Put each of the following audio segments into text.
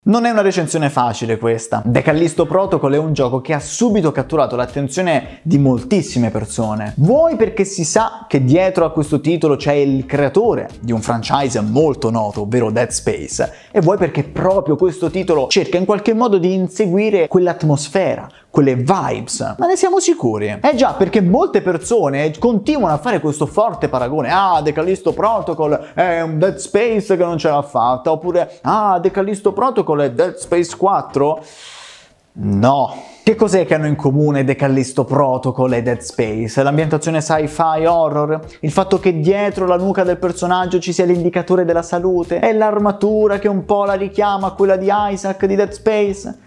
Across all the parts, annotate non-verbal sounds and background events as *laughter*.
Non è una recensione facile questa. The Callisto Protocol è un gioco che ha subito catturato l'attenzione di moltissime persone. Vuoi perché si sa che dietro a questo titolo c'è il creatore di un franchise molto noto, ovvero Dead Space, e vuoi perché proprio questo titolo cerca in qualche modo di inseguire quell'atmosfera, quelle vibes. Ma ne siamo sicuri? Eh già, perché molte persone continuano a fare questo forte paragone. Ah, The Callisto Protocol è un Dead Space che non ce l'ha fatta. Oppure, ah, The Callisto Protocol è Dead Space 4. No. Che cos'è che hanno in comune The Callisto Protocol e Dead Space? L'ambientazione sci-fi horror? Il fatto che dietro la nuca del personaggio ci sia l'indicatore della salute? È l'armatura che un po' la richiama a quella di Isaac di Dead Space?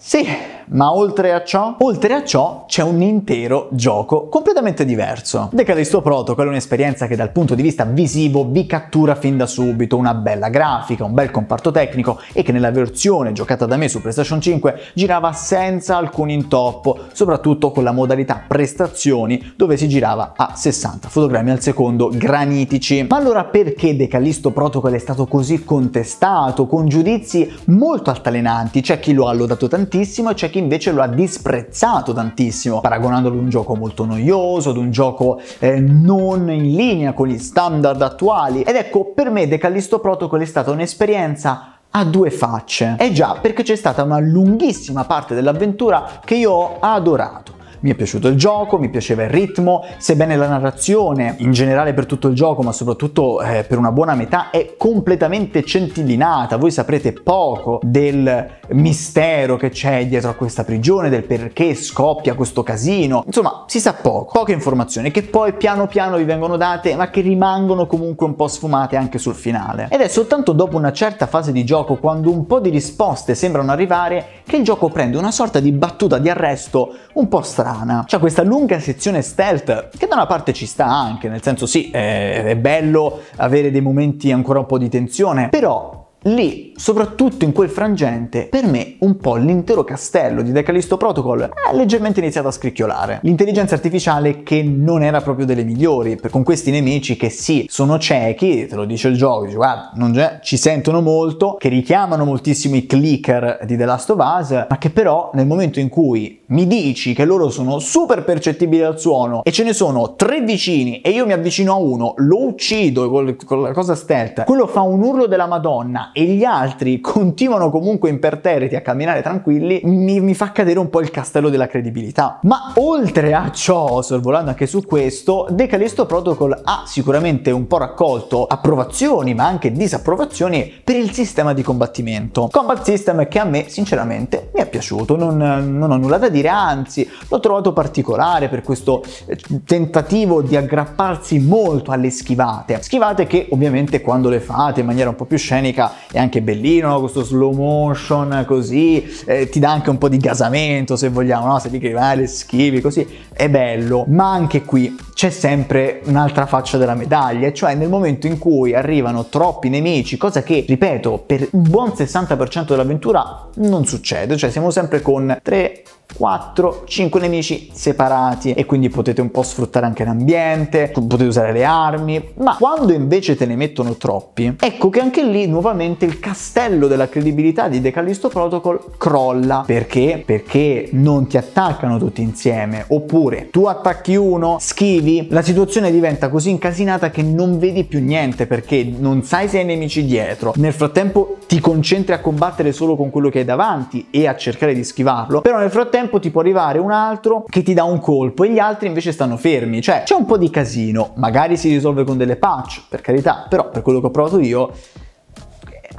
Sì, ma oltre a ciò, oltre a ciò c'è un intero gioco completamente diverso. Decalisto Protocol è un'esperienza che dal punto di vista visivo vi cattura fin da subito una bella grafica, un bel comparto tecnico e che nella versione giocata da me su PlayStation 5 girava senza alcun intoppo soprattutto con la modalità prestazioni dove si girava a 60 fotogrammi al secondo granitici. Ma allora perché The Callisto Protocol è stato così contestato, con giudizi molto altalenanti? C'è chi lo ha lodato tantissimo e c'è chi invece lo ha disprezzato tantissimo, paragonandolo ad un gioco molto noioso, ad un gioco eh, non in linea con gli standard attuali. Ed ecco, per me The Callisto Protocol è stata un'esperienza a due facce. Eh già, perché c'è stata una lunghissima parte dell'avventura che io ho adorato mi è piaciuto il gioco, mi piaceva il ritmo, sebbene la narrazione in generale per tutto il gioco, ma soprattutto eh, per una buona metà, è completamente centillinata, voi saprete poco del mistero che c'è dietro a questa prigione, del perché scoppia questo casino, insomma si sa poco, poche informazioni che poi piano piano vi vengono date, ma che rimangono comunque un po' sfumate anche sul finale. Ed è soltanto dopo una certa fase di gioco, quando un po' di risposte sembrano arrivare, che il gioco prende una sorta di battuta di arresto un po' strana strana. C'è questa lunga sezione stealth che da una parte ci sta anche, nel senso sì, è, è bello avere dei momenti ancora un po' di tensione, però Lì, soprattutto in quel frangente, per me un po' l'intero castello di Decalisto Protocol è leggermente iniziato a scricchiolare. L'intelligenza artificiale che non era proprio delle migliori, con questi nemici che sì, sono ciechi, te lo dice il gioco, dice guarda, non c'è, ci sentono molto, che richiamano moltissimo i clicker di The Last of Us, ma che però nel momento in cui mi dici che loro sono super percettibili al suono e ce ne sono tre vicini e io mi avvicino a uno, lo uccido con la cosa stealth, quello fa un urlo della madonna, e gli altri *laughs* continuano comunque imperterriti a camminare tranquilli, mi, mi fa cadere un po' il castello della credibilità. Ma oltre a ciò, sorvolando anche su questo, De Calisto Protocol ha sicuramente un po' raccolto approvazioni ma anche disapprovazioni per il sistema di combattimento. Combat system che a me sinceramente mi è piaciuto, non, non ho nulla da dire, anzi l'ho trovato particolare per questo eh, tentativo di aggrapparsi molto alle schivate. Schivate che ovviamente quando le fate in maniera un po' più scenica è anche bellino no? questo slow motion così, eh, ti dà anche un po' di gasamento se vogliamo, no? se lì che ah, le schivi così, è bello, ma anche qui c'è sempre un'altra faccia della medaglia, cioè nel momento in cui arrivano troppi nemici, cosa che ripeto per un buon 60% dell'avventura non succede, cioè siamo sempre con 3 4-5 nemici separati e quindi potete un po' sfruttare anche l'ambiente, potete usare le armi, ma quando invece te ne mettono troppi, ecco che anche lì nuovamente il castello della credibilità di Callisto Protocol crolla. Perché? Perché non ti attaccano tutti insieme, oppure tu attacchi uno, schivi, la situazione diventa così incasinata che non vedi più niente perché non sai se hai nemici dietro. Nel frattempo ti concentri a combattere solo con quello che hai davanti e a cercare di schivarlo, però nel frattempo tempo ti può arrivare un altro che ti dà un colpo e gli altri invece stanno fermi, cioè c'è un po' di casino, magari si risolve con delle patch, per carità, però per quello che ho provato io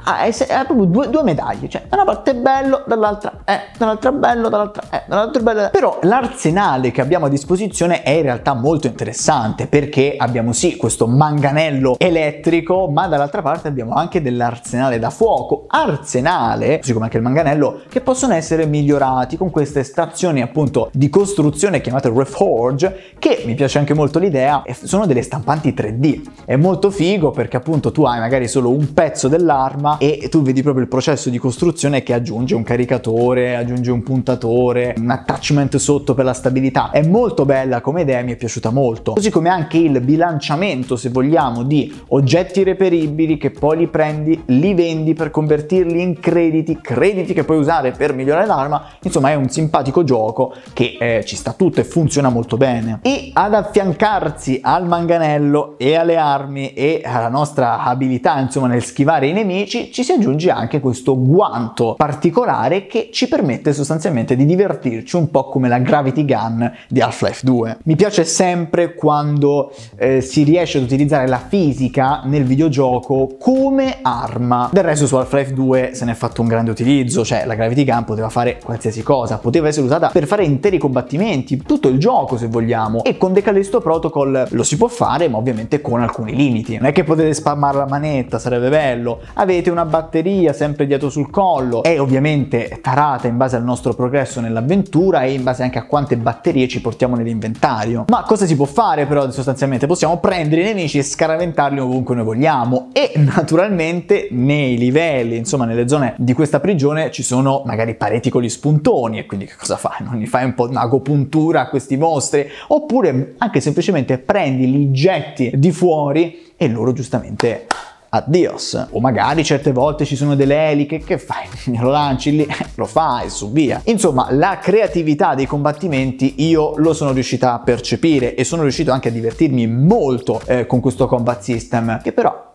ha, ah, ha eh, eh, proprio due, due, medaglie, cioè da una parte è bello, dall'altra è, eh, dall'altra è bello, dall'altra è, dall'altra è bello. Però l'arsenale che abbiamo a disposizione è in realtà molto interessante perché abbiamo sì questo manganello elettrico, ma dall'altra parte abbiamo anche dell'arsenale da fuoco, arsenale, così come anche il manganello, che possono essere migliorati con queste stazioni appunto di costruzione chiamate Reforge, che mi piace anche molto l'idea, sono delle stampanti 3D. È molto figo perché appunto tu hai magari solo un pezzo dell'arma programma e tu vedi proprio il processo di costruzione che aggiunge un caricatore, aggiunge un puntatore, un attachment sotto per la stabilità. È molto bella come idea, mi è piaciuta molto. Così come anche il bilanciamento, se vogliamo, di oggetti reperibili che poi li prendi, li vendi per convertirli in crediti, crediti che puoi usare per migliorare l'arma. Insomma, è un simpatico gioco che eh, ci sta tutto e funziona molto bene. E ad affiancarsi al manganello e alle armi e alla nostra abilità, insomma, nel schivare i nemici, ci, si aggiunge anche questo guanto particolare che ci permette sostanzialmente di divertirci un po' come la Gravity Gun di Half-Life 2. Mi piace sempre quando eh, si riesce ad utilizzare la fisica nel videogioco come arma. Del resto su Half-Life 2 se ne è fatto un grande utilizzo, cioè la Gravity Gun poteva fare qualsiasi cosa, poteva essere usata per fare interi combattimenti, tutto il gioco se vogliamo, e con Decalisto Protocol lo si può fare, ma ovviamente con alcuni limiti. Non è che potete spammare la manetta, sarebbe bello. Avete ovviamente una batteria sempre dietro sul collo e ovviamente tarata in base al nostro progresso nell'avventura e in base anche a quante batterie ci portiamo nell'inventario. Ma cosa si può fare però sostanzialmente? Possiamo prendere i nemici e scaraventarli ovunque noi vogliamo e naturalmente nei livelli, insomma nelle zone di questa prigione ci sono magari pareti con gli spuntoni e quindi che cosa fai? Non gli fai un po' un'agopuntura a questi mostri oppure anche semplicemente prendi, li getti di fuori e loro giustamente addios. O magari certe volte ci sono delle eliche, che fai? *laughs* Lo lanci lì, *laughs* lo fai, su via. Insomma, la creatività dei combattimenti io lo sono riuscita a percepire e sono riuscito anche a divertirmi molto eh, con questo combat system, che però,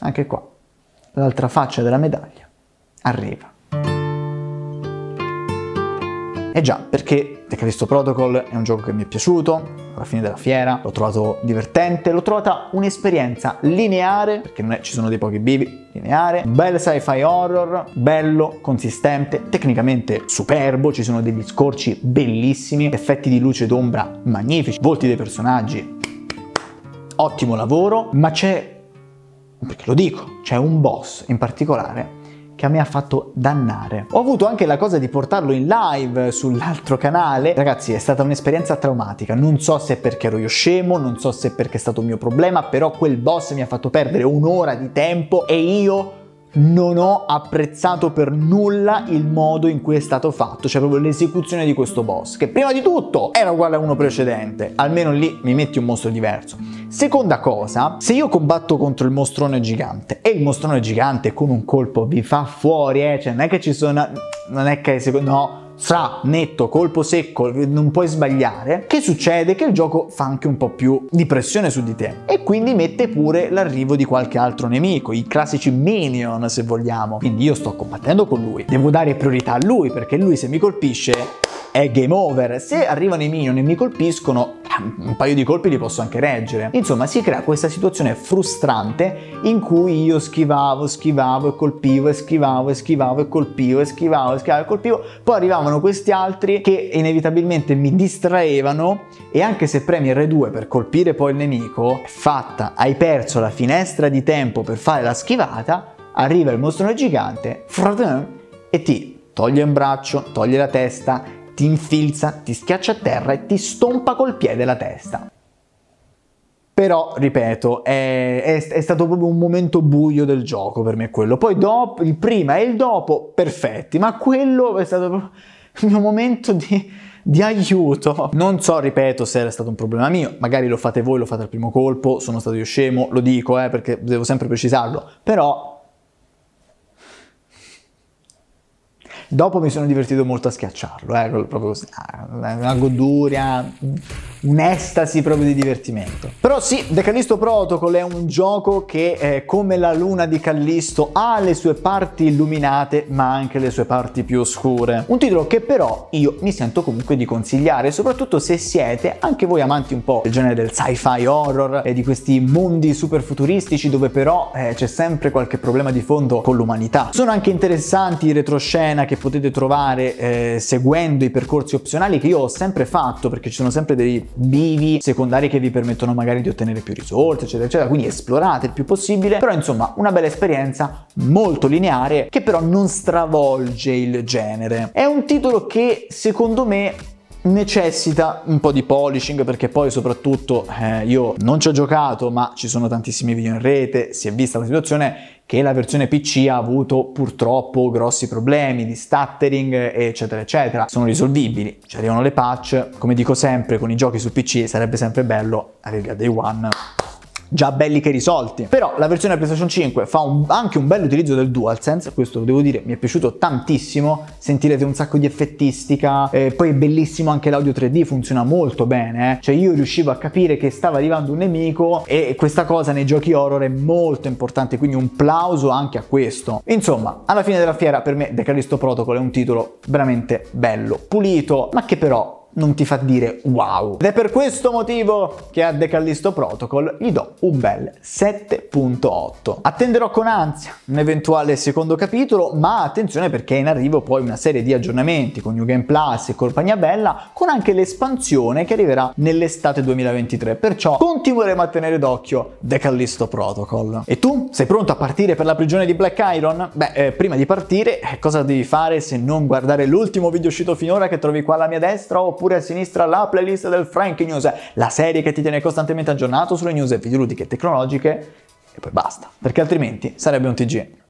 anche qua, l'altra faccia della medaglia arriva. Eh già, perché The Callisto Protocol è un gioco che mi è piaciuto alla fine della fiera, l'ho trovato divertente, l'ho trovata un'esperienza lineare, perché non è, ci sono dei pochi bivi, lineare, bel sci-fi horror, bello, consistente, tecnicamente superbo, ci sono degli scorci bellissimi, effetti di luce ed ombra magnifici, volti dei personaggi, ottimo lavoro, ma c'è, perché lo dico, c'è un boss in particolare che a me ha fatto dannare. Ho avuto anche la cosa di portarlo in live sull'altro canale. Ragazzi, è stata un'esperienza traumatica. Non so se perché ero io scemo, non so se perché è stato un mio problema, però quel boss mi ha fatto perdere un'ora di tempo e io non ho apprezzato per nulla il modo in cui è stato fatto, cioè proprio l'esecuzione di questo boss, che prima di tutto era uguale a uno precedente, almeno lì mi metti un mostro diverso. Seconda cosa, se io combatto contro il mostrone gigante e il mostrone gigante con un colpo vi fa fuori, eh, cioè non è che ci sono... non è che... no fra netto, colpo secco, non puoi sbagliare, che succede? Che il gioco fa anche un po' più di pressione su di te e quindi mette pure l'arrivo di qualche altro nemico, i classici minion se vogliamo. Quindi io sto combattendo con lui, devo dare priorità a lui perché lui se mi colpisce è game over. Se arrivano i minion e mi colpiscono, un paio di colpi li posso anche reggere. Insomma, si crea questa situazione frustrante in cui io schivavo, schivavo e colpivo e schivavo e schivavo e colpivo e schivavo e schivavo e colpivo. Poi arrivavano questi altri che inevitabilmente mi distraevano e anche se premi R2 per colpire poi il nemico, fatta, hai perso la finestra di tempo per fare la schivata, arriva il mostrone gigante e ti toglie un braccio, toglie la testa ti infilza, ti schiaccia a terra e ti stompa col piede la testa. Però, ripeto, è, è, è, stato proprio un momento buio del gioco per me quello. Poi dopo, il prima e il dopo, perfetti, ma quello è stato il mio momento di, di aiuto. Non so, ripeto, se era stato un problema mio, magari lo fate voi, lo fate al primo colpo, sono stato io scemo, lo dico, eh, perché devo sempre precisarlo, però Dopo mi sono divertito molto a schiacciarlo, eh, proprio così, ah, una goduria un'estasi proprio di divertimento. Però sì, The Callisto Protocol è un gioco che eh, come la luna di Callisto ha le sue parti illuminate ma anche le sue parti più oscure. Un titolo che però io mi sento comunque di consigliare, soprattutto se siete anche voi amanti un po' del genere del sci-fi horror e di questi mondi super futuristici dove però eh, c'è sempre qualche problema di fondo con l'umanità. Sono anche interessanti i retroscena che potete trovare eh, seguendo i percorsi opzionali che io ho sempre fatto perché ci sono sempre dei bivi secondari che vi permettono magari di ottenere più risorse, eccetera, eccetera. Quindi esplorate il più possibile, però insomma una bella esperienza molto lineare che però non stravolge il genere. È un titolo che secondo me necessita un po' di polishing perché poi soprattutto eh, io non ci ho giocato ma ci sono tantissimi video in rete, si è vista la situazione che la versione PC ha avuto purtroppo grossi problemi di stuttering eccetera eccetera sono risolvibili ci arrivano le patch come dico sempre con i giochi su PC sarebbe sempre bello arrivare a day one già belli che risolti. Però la versione PlayStation 5 fa un, anche un bel utilizzo del DualSense, questo lo devo dire, mi è piaciuto tantissimo, sentirete un sacco di effettistica, eh, poi è bellissimo anche l'audio 3D, funziona molto bene, eh. cioè io riuscivo a capire che stava arrivando un nemico e questa cosa nei giochi horror è molto importante, quindi un plauso anche a questo. Insomma, alla fine della fiera per me The Callisto Protocol è un titolo veramente bello, pulito, ma che però non ti fa dire wow. Ed è per questo motivo che a The Callisto Protocol gli do un bel 7.8. Attenderò con ansia un eventuale secondo capitolo, ma attenzione perché è in arrivo poi una serie di aggiornamenti con New Game Plus e compagnia bella, con anche l'espansione che arriverà nell'estate 2023. Perciò continueremo a tenere d'occhio The Callisto Protocol. E tu? Sei pronto a partire per la prigione di Black Iron? Beh, eh, prima di partire, eh, cosa devi fare se non guardare l'ultimo video uscito finora che trovi qua alla mia destra o oppure a sinistra la playlist del Frank News, la serie che ti tiene costantemente aggiornato sulle news videoludiche e tecnologiche e poi basta, perché altrimenti sarebbe un TG.